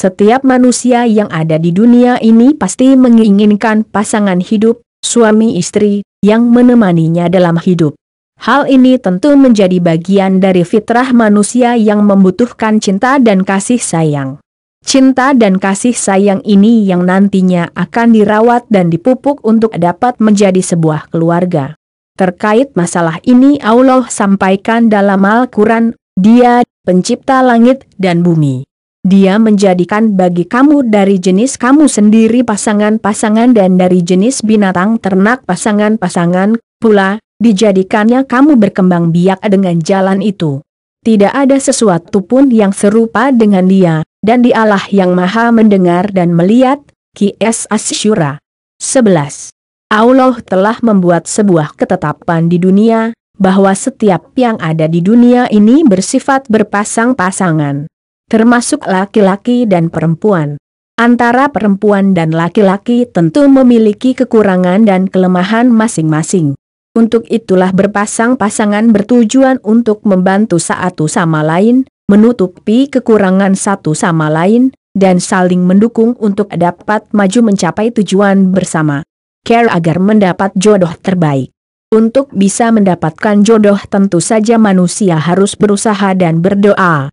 Setiap manusia yang ada di dunia ini pasti menginginkan pasangan hidup, suami istri, yang menemaninya dalam hidup. Hal ini tentu menjadi bagian dari fitrah manusia yang membutuhkan cinta dan kasih sayang. Cinta dan kasih sayang ini yang nantinya akan dirawat dan dipupuk untuk dapat menjadi sebuah keluarga. Terkait masalah ini Allah sampaikan dalam Al-Quran, Dia, pencipta langit dan bumi. Dia menjadikan bagi kamu dari jenis kamu sendiri pasangan-pasangan dan dari jenis binatang ternak pasangan-pasangan, pula, dijadikannya kamu berkembang biak dengan jalan itu. Tidak ada sesuatu pun yang serupa dengan dia, dan dialah yang maha mendengar dan melihat, Kies Asyura. 11. Allah telah membuat sebuah ketetapan di dunia, bahwa setiap yang ada di dunia ini bersifat berpasang-pasangan termasuk laki-laki dan perempuan. Antara perempuan dan laki-laki tentu memiliki kekurangan dan kelemahan masing-masing. Untuk itulah berpasang-pasangan bertujuan untuk membantu satu sama lain, menutupi kekurangan satu sama lain, dan saling mendukung untuk dapat maju mencapai tujuan bersama. Care agar mendapat jodoh terbaik. Untuk bisa mendapatkan jodoh tentu saja manusia harus berusaha dan berdoa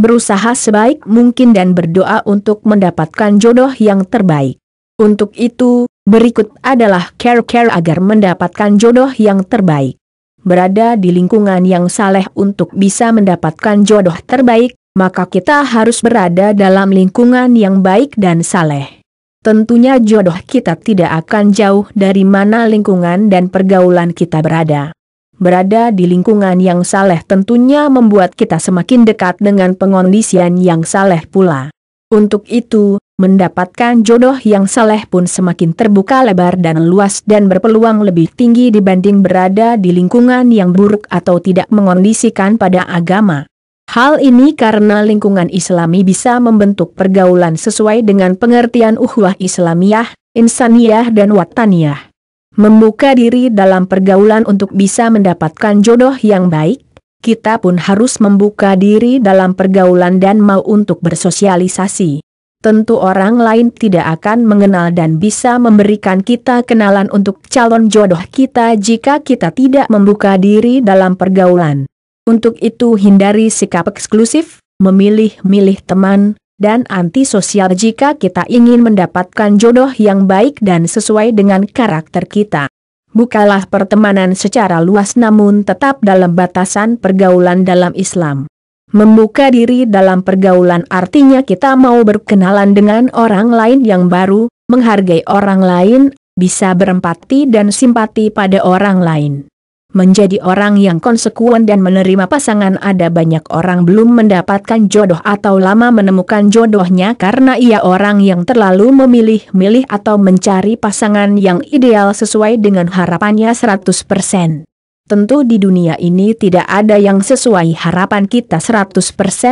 berusaha sebaik mungkin dan berdoa untuk mendapatkan jodoh yang terbaik. Untuk itu, berikut adalah care-care agar mendapatkan jodoh yang terbaik. Berada di lingkungan yang saleh untuk bisa mendapatkan jodoh terbaik, maka kita harus berada dalam lingkungan yang baik dan saleh. Tentunya jodoh kita tidak akan jauh dari mana lingkungan dan pergaulan kita berada. Berada di lingkungan yang saleh tentunya membuat kita semakin dekat dengan pengondisian yang saleh pula. Untuk itu, mendapatkan jodoh yang saleh pun semakin terbuka lebar dan luas dan berpeluang lebih tinggi dibanding berada di lingkungan yang buruk atau tidak mengondisikan pada agama. Hal ini karena lingkungan islami bisa membentuk pergaulan sesuai dengan pengertian uhwah islamiyah, insaniyah dan wataniyah. Membuka diri dalam pergaulan untuk bisa mendapatkan jodoh yang baik, kita pun harus membuka diri dalam pergaulan dan mau untuk bersosialisasi. Tentu orang lain tidak akan mengenal dan bisa memberikan kita kenalan untuk calon jodoh kita jika kita tidak membuka diri dalam pergaulan. Untuk itu hindari sikap eksklusif, memilih-milih teman, dan antisosial jika kita ingin mendapatkan jodoh yang baik dan sesuai dengan karakter kita. Bukalah pertemanan secara luas namun tetap dalam batasan pergaulan dalam Islam. Membuka diri dalam pergaulan artinya kita mau berkenalan dengan orang lain yang baru, menghargai orang lain, bisa berempati dan simpati pada orang lain. Menjadi orang yang konsekuen dan menerima pasangan ada banyak orang belum mendapatkan jodoh atau lama menemukan jodohnya karena ia orang yang terlalu memilih-milih atau mencari pasangan yang ideal sesuai dengan harapannya 100%. Tentu di dunia ini tidak ada yang sesuai harapan kita 100%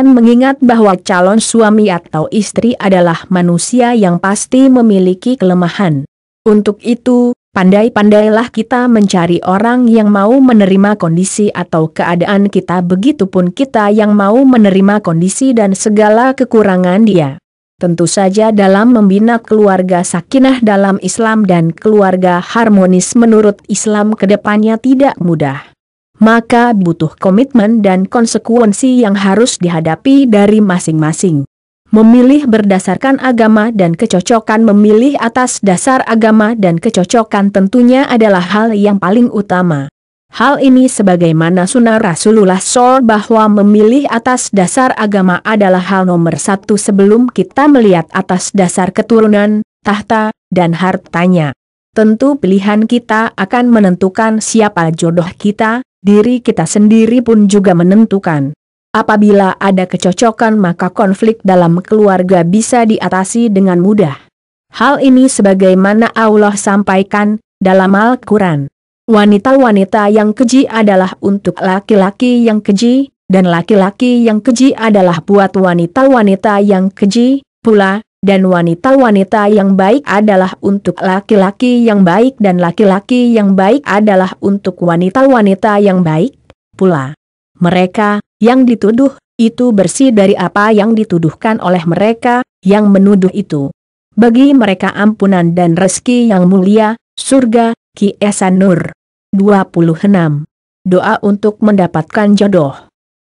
mengingat bahwa calon suami atau istri adalah manusia yang pasti memiliki kelemahan. Untuk itu, Pandai-pandailah kita mencari orang yang mau menerima kondisi atau keadaan kita begitupun kita yang mau menerima kondisi dan segala kekurangan dia. Tentu saja dalam membina keluarga sakinah dalam Islam dan keluarga harmonis menurut Islam kedepannya tidak mudah. Maka butuh komitmen dan konsekuensi yang harus dihadapi dari masing-masing memilih berdasarkan agama dan kecocokan memilih atas dasar agama dan kecocokan tentunya adalah hal yang paling utama. Hal ini sebagaimana sunnah Rasulullah SAW bahwa memilih atas dasar agama adalah hal nomor satu sebelum kita melihat atas dasar keturunan, tahta, dan hartanya. Tentu pilihan kita akan menentukan siapa jodoh kita, diri kita sendiri pun juga menentukan. Apabila ada kecocokan maka konflik dalam keluarga bisa diatasi dengan mudah. Hal ini sebagaimana Allah sampaikan dalam Al-Quran. Wanita-wanita yang keji adalah untuk laki-laki yang keji, dan laki-laki yang keji adalah buat wanita-wanita yang keji, pula, dan wanita-wanita yang baik adalah untuk laki-laki yang baik dan laki-laki yang baik adalah untuk wanita-wanita yang baik, pula. Mereka, yang dituduh, itu bersih dari apa yang dituduhkan oleh mereka, yang menuduh itu. Bagi mereka ampunan dan rezeki yang mulia, surga, Kiesan Nur. 26. Doa untuk mendapatkan jodoh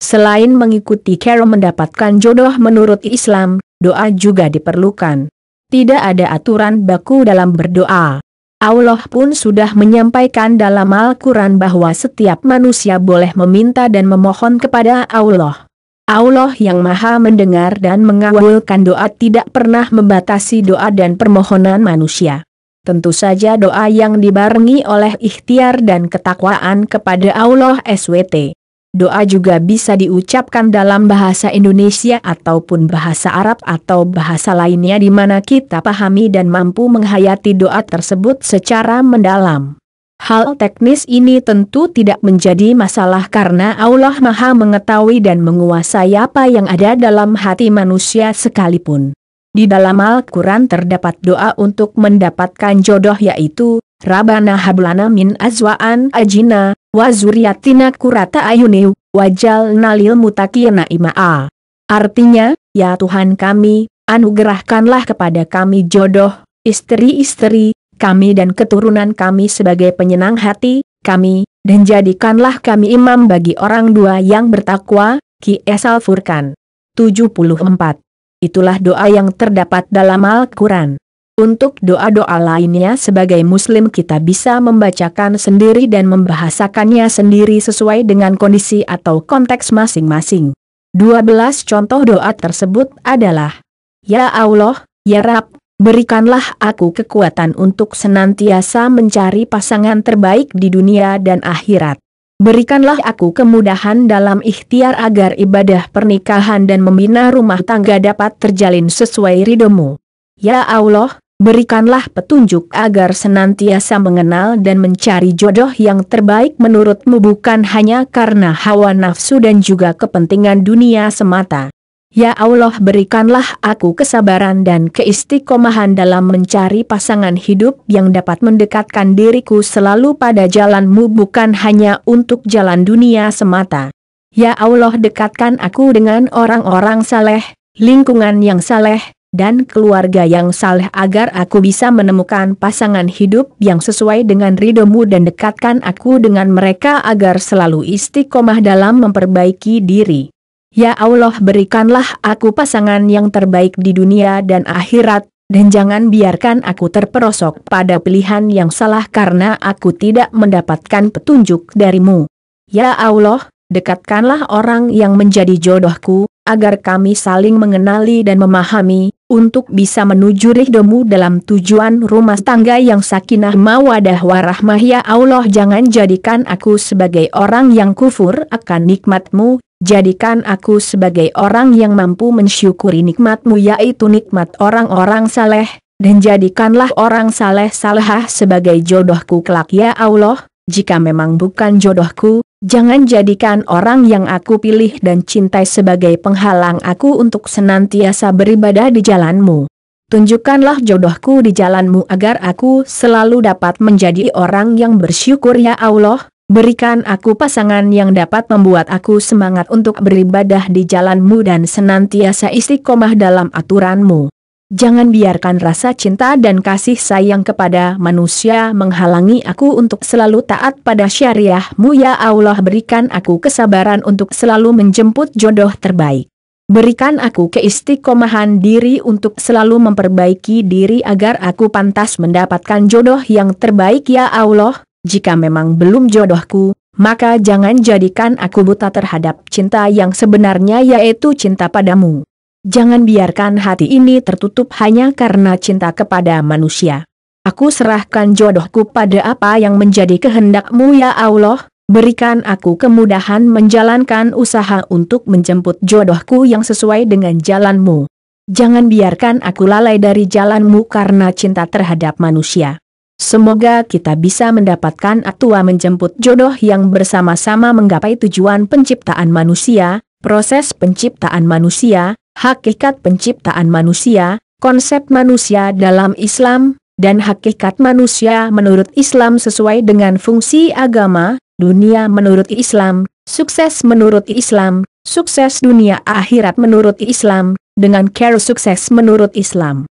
Selain mengikuti cara mendapatkan jodoh menurut Islam, doa juga diperlukan. Tidak ada aturan baku dalam berdoa. Allah pun sudah menyampaikan dalam Al-Quran bahwa setiap manusia boleh meminta dan memohon kepada Allah. Allah yang maha mendengar dan mengabulkan doa tidak pernah membatasi doa dan permohonan manusia. Tentu saja doa yang dibarengi oleh ikhtiar dan ketakwaan kepada Allah SWT. Doa juga bisa diucapkan dalam bahasa Indonesia ataupun bahasa Arab atau bahasa lainnya di mana kita pahami dan mampu menghayati doa tersebut secara mendalam. Hal teknis ini tentu tidak menjadi masalah karena Allah Maha mengetahui dan menguasai apa yang ada dalam hati manusia sekalipun. Di dalam Al-Quran terdapat doa untuk mendapatkan jodoh yaitu, Rabana hablana min azwaan ajina, wazuriatina kurata ayuni, wajal nalil mutakina ima'a. Artinya, ya Tuhan kami, anugerahkanlah kepada kami jodoh, istri-istri, kami dan keturunan kami sebagai penyenang hati, kami, dan jadikanlah kami imam bagi orang dua yang bertakwa, Ki Esal Furkan. 74. Itulah doa yang terdapat dalam Al-Quran. Untuk doa-doa lainnya sebagai muslim kita bisa membacakan sendiri dan membahasakannya sendiri sesuai dengan kondisi atau konteks masing-masing. 12 contoh doa tersebut adalah Ya Allah, Ya Rab, berikanlah aku kekuatan untuk senantiasa mencari pasangan terbaik di dunia dan akhirat. Berikanlah aku kemudahan dalam ikhtiar agar ibadah pernikahan dan membina rumah tangga dapat terjalin sesuai ridomu. Ya Allah, Berikanlah petunjuk agar senantiasa mengenal dan mencari jodoh yang terbaik menurutmu bukan hanya karena hawa nafsu dan juga kepentingan dunia semata. Ya Allah berikanlah aku kesabaran dan keistiqomahan dalam mencari pasangan hidup yang dapat mendekatkan diriku selalu pada jalanmu bukan hanya untuk jalan dunia semata. Ya Allah dekatkan aku dengan orang-orang saleh, lingkungan yang saleh, dan keluarga yang saleh agar aku bisa menemukan pasangan hidup yang sesuai dengan ridomu dan dekatkan aku dengan mereka agar selalu istiqomah dalam memperbaiki diri. Ya Allah berikanlah aku pasangan yang terbaik di dunia dan akhirat, dan jangan biarkan aku terperosok pada pilihan yang salah karena aku tidak mendapatkan petunjuk darimu. Ya Allah, dekatkanlah orang yang menjadi jodohku, agar kami saling mengenali dan memahami, untuk bisa menuju ridhomu dalam tujuan rumah tangga yang sakinah mawadah warahmah ya Allah jangan jadikan aku sebagai orang yang kufur akan nikmatmu, jadikan aku sebagai orang yang mampu mensyukuri nikmatmu yaitu nikmat orang-orang saleh, dan jadikanlah orang saleh salehah sebagai jodohku kelak ya Allah, jika memang bukan jodohku, jangan jadikan orang yang aku pilih dan cintai sebagai penghalang aku untuk senantiasa beribadah di jalanmu. Tunjukkanlah jodohku di jalanmu agar aku selalu dapat menjadi orang yang bersyukur ya Allah, berikan aku pasangan yang dapat membuat aku semangat untuk beribadah di jalanmu dan senantiasa istiqomah dalam aturanmu. Jangan biarkan rasa cinta dan kasih sayang kepada manusia menghalangi aku untuk selalu taat pada syariahmu ya Allah berikan aku kesabaran untuk selalu menjemput jodoh terbaik. Berikan aku keistiqomahan diri untuk selalu memperbaiki diri agar aku pantas mendapatkan jodoh yang terbaik ya Allah, jika memang belum jodohku, maka jangan jadikan aku buta terhadap cinta yang sebenarnya yaitu cinta padamu. Jangan biarkan hati ini tertutup hanya karena cinta kepada manusia. Aku serahkan jodohku pada apa yang menjadi kehendakmu ya Allah, berikan aku kemudahan menjalankan usaha untuk menjemput jodohku yang sesuai dengan jalanmu. Jangan biarkan aku lalai dari jalanmu karena cinta terhadap manusia. Semoga kita bisa mendapatkan atua menjemput jodoh yang bersama-sama menggapai tujuan penciptaan manusia, proses penciptaan manusia, hakikat penciptaan manusia, konsep manusia dalam Islam, dan hakikat manusia menurut Islam sesuai dengan fungsi agama, dunia menurut Islam, sukses menurut Islam, sukses dunia akhirat menurut Islam, dengan care sukses menurut Islam.